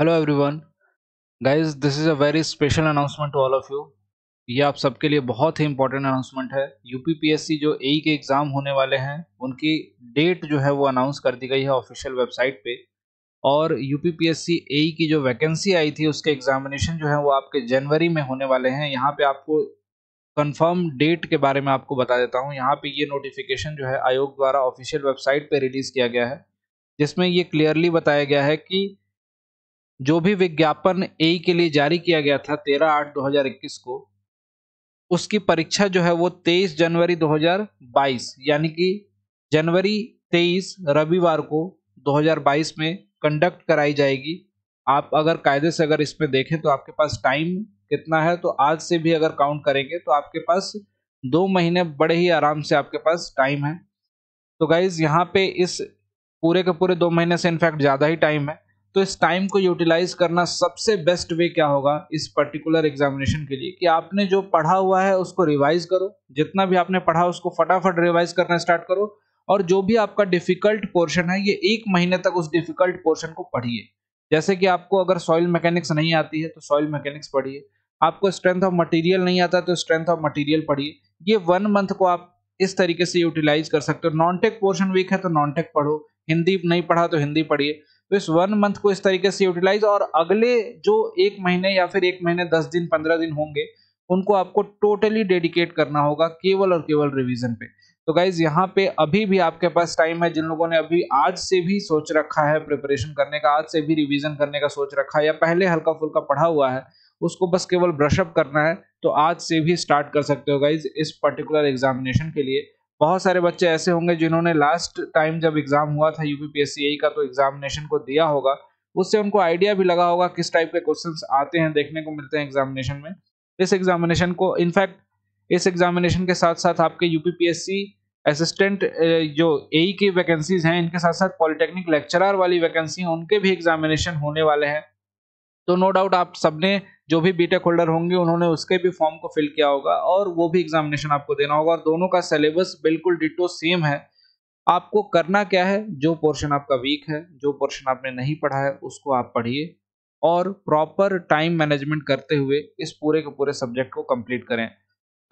hello everyone guys this is a very special announcement to all of you ये आप सबके लिए बहुत ही इंपॉर्टेंट अनाउंसमेंट है यूपीपीएससी जो ए e के एग्ज़ाम होने वाले हैं उनकी डेट जो है वो अनाउंस कर दी गई है ऑफिशियल वेबसाइट पे और यूपीपीएससी ए e की जो वैकेंसी आई थी उसके एग्जामिनेशन जो है वो आपके जनवरी में होने वाले हैं यहाँ पर आपको कन्फर्म डेट के बारे में आपको बता देता हूँ यहाँ पर ये नोटिफिकेशन जो है आयोग द्वारा ऑफिशियल वेबसाइट पर रिलीज़ किया गया है जिसमें ये क्लियरली बताया गया है कि जो भी विज्ञापन ए के लिए जारी किया गया था तेरह आठ दो हजार इक्कीस को उसकी परीक्षा जो है वो तेईस जनवरी दो हजार बाईस यानी कि जनवरी तेईस रविवार को 2022 में कंडक्ट कराई जाएगी आप अगर कायदे से अगर इसमें देखें तो आपके पास टाइम कितना है तो आज से भी अगर काउंट करेंगे तो आपके पास दो महीने बड़े ही आराम से आपके पास टाइम है तो गाइज यहाँ पे इस पूरे के पूरे दो महीने से इनफैक्ट ज़्यादा ही टाइम है तो इस टाइम को यूटिलाइज करना सबसे बेस्ट वे क्या होगा इस पर्टिकुलर एग्जामिनेशन के लिए कि आपने जो पढ़ा हुआ है उसको रिवाइज करो जितना भी आपने पढ़ा उसको फटाफट रिवाइज करना स्टार्ट करो और जो भी आपका डिफिकल्ट पोर्शन है ये एक महीने तक उस डिफिकल्ट पोर्शन को पढ़िए जैसे कि आपको अगर सॉइल मैकेनिक्स नहीं आती है तो सॉइल मैकेनिक्स पढ़िए आपको स्ट्रेंथ ऑफ मटेरियल नहीं आता तो स्ट्रेंथ ऑफ मटेरियल पढ़िए ये वन मंथ को आप इस तरीके से यूटिलाइज कर सकते हो नॉन टेक पोर्शन वीक है तो नॉन टेक पढ़ो हिंदी नहीं पढ़ा तो हिंदी पढ़िए तो इस वन मंथ को इस तरीके से यूटिलाइज और अगले जो एक महीने या फिर एक महीने दस दिन पंद्रह दिन होंगे उनको आपको टोटली डेडिकेट करना होगा केवल और केवल रिवीजन पे तो गाइज यहाँ पे अभी भी आपके पास टाइम है जिन लोगों ने अभी आज से भी सोच रखा है प्रिपरेशन करने का आज से भी रिवीजन करने का सोच रखा है या पहले हल्का फुल्का पढ़ा हुआ है उसको बस केवल ब्रशअप करना है तो आज से भी स्टार्ट कर सकते हो गाइज इस पर्टिकुलर एग्जामिनेशन के लिए बहुत सारे बच्चे ऐसे होंगे जिन्होंने लास्ट टाइम जब एग्जाम हुआ था यूपीपीएससी का तो एग्जामिनेशन को दिया होगा उससे उनको आइडिया भी लगा होगा किस टाइप के क्वेश्चंस आते हैं देखने को मिलते हैं एग्जामिनेशन में इस एग्जामिनेशन को इनफैक्ट इस एग्जामिनेशन के साथ साथ आपके यूपीपीएससी असिस्टेंट जो ए की वैकेंसीज हैं इनके साथ साथ पॉलिटेक्निक लेक्चरर वाली वैकेंसी उनके भी एग्जामिनेशन होने वाले हैं तो नो डाउट आप सबने जो भी बीटेक होल्डर होंगे उन्होंने उसके भी फॉर्म को फिल किया होगा और वो भी एग्जामिनेशन आपको देना होगा और दोनों का सिलेबस बिल्कुल डिटो सेम है आपको करना क्या है जो पोर्शन आपका वीक है जो पोर्शन आपने नहीं पढ़ा है उसको आप पढ़िए और प्रॉपर टाइम मैनेजमेंट करते हुए इस पूरे के पूरे सब्जेक्ट को कंप्लीट करें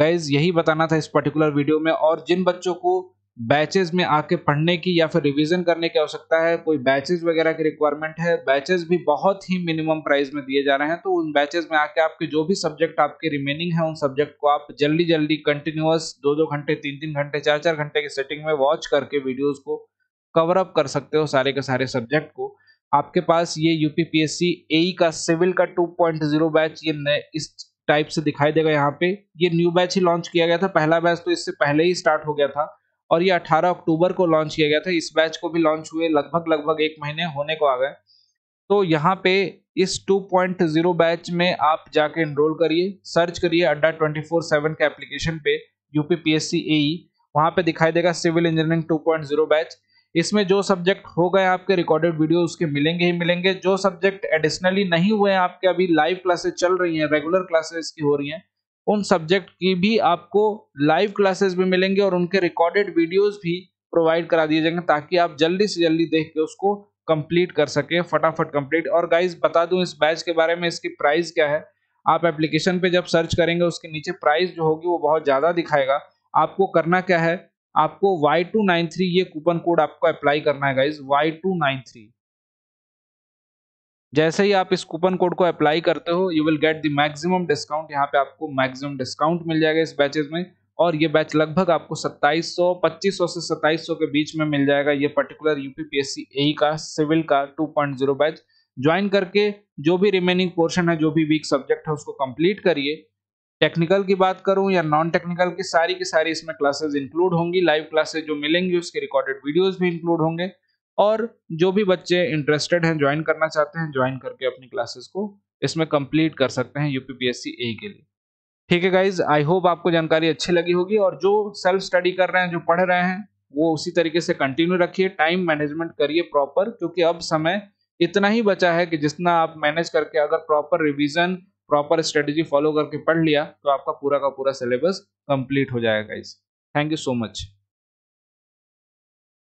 गाइज यही बताना था इस पर्टिकुलर वीडियो में और जिन बच्चों को बैचेज में आके पढ़ने की या फिर रिवीजन करने की आवश्यकता है कोई बैचेज वगैरह की रिक्वायरमेंट है बैचेज भी बहुत ही मिनिमम प्राइस में दिए जा रहे हैं तो उन बैचेज में आके आपके जो भी सब्जेक्ट आपके रिमेनिंग है उन सब्जेक्ट को आप जल्दी जल्दी कंटिन्यूस दो दो घंटे तीन तीन घंटे चार चार घंटे की सेटिंग में वॉच करके वीडियोज को कवर अप कर सकते हो सारे के सारे सब्जेक्ट को आपके पास ये यूपी पी का सिविल का टू बैच ये इस टाइप से दिखाई देगा यहाँ पे ये न्यू बैच ही लॉन्च किया गया था पहला बैच तो इससे पहले ही स्टार्ट हो गया था और ये 18 अक्टूबर को लॉन्च किया गया था इस बैच को भी लॉन्च हुए लगभग लगभग एक महीने होने को आ गए तो यहाँ पे इस 2.0 बैच में आप जाके इनरोल करिए सर्च करिए अड्डा ट्वेंटी फोर के एप्लीकेशन पे यूपी पी एस वहाँ पे दिखाई देगा सिविल इंजीनियरिंग 2.0 बैच इसमें जो सब्जेक्ट हो गए आपके रिकॉर्डेड वीडियो उसके मिलेंगे ही मिलेंगे जो सब्जेक्ट एडिशनली नहीं हुए हैं आपके अभी लाइव क्लासेस चल रही हैं रेगुलर क्लासेस की हो रही हैं उन सब्जेक्ट की भी आपको लाइव क्लासेस भी मिलेंगे और उनके रिकॉर्डेड वीडियोस भी प्रोवाइड करा दिए जाएंगे ताकि आप जल्दी से जल्दी देख के उसको कंप्लीट कर सकें फटाफट कंप्लीट और गाइज बता दूं इस बैच के बारे में इसकी प्राइस क्या है आप एप्लीकेशन पे जब सर्च करेंगे उसके नीचे प्राइस जो होगी वो बहुत ज़्यादा दिखाएगा आपको करना क्या है आपको वाई टू नाइन थ्री ये कूपन कोड आपको अप्लाई करना है guys Y two nine three जैसे ही आप इस कूपन कोड को अप्लाई करते हो you will get the maximum discount यहाँ पे आपको मैक्सिमम डिस्काउंट मिल जाएगा इस बैचेज में और ये बैच लगभग आपको 2700 2500 से 2700 के बीच में मिल जाएगा ये पर्टिकुलर यूपीपीएससी ए का सिविल का 2.0 बैच ज्वाइन करके जो भी रिमेनिंग पोर्शन है जो भी वीक सब्जेक्ट है उसको कम्प्लीट करिए टेक्निकल की बात करूँ या नॉन टेक्निकल की सारी की सारी इसमें क्लासेज इंक्लूड होंगी लाइव क्लासेस जो मिलेंगी उसके रिकॉर्डेड वीडियोज भी इंक्लूड होंगे और जो भी बच्चे इंटरेस्टेड हैं ज्वाइन करना चाहते हैं ज्वाइन करके अपनी क्लासेस को इसमें कंप्लीट कर सकते हैं यूपीपीएससी ए के लिए ठीक है गाइज आई होप आपको जानकारी अच्छी लगी होगी और जो सेल्फ स्टडी कर रहे हैं जो पढ़ रहे हैं वो उसी तरीके से कंटिन्यू रखिए टाइम मैनेजमेंट करिए प्रॉपर क्योंकि अब समय इतना ही बचा है कि जितना आप मैनेज करके अगर proper revision proper strategy follow करके पढ़ लिया तो आपका पूरा का पूरा सिलेबस कंप्लीट हो जाएगा इस थैंक यू सो मच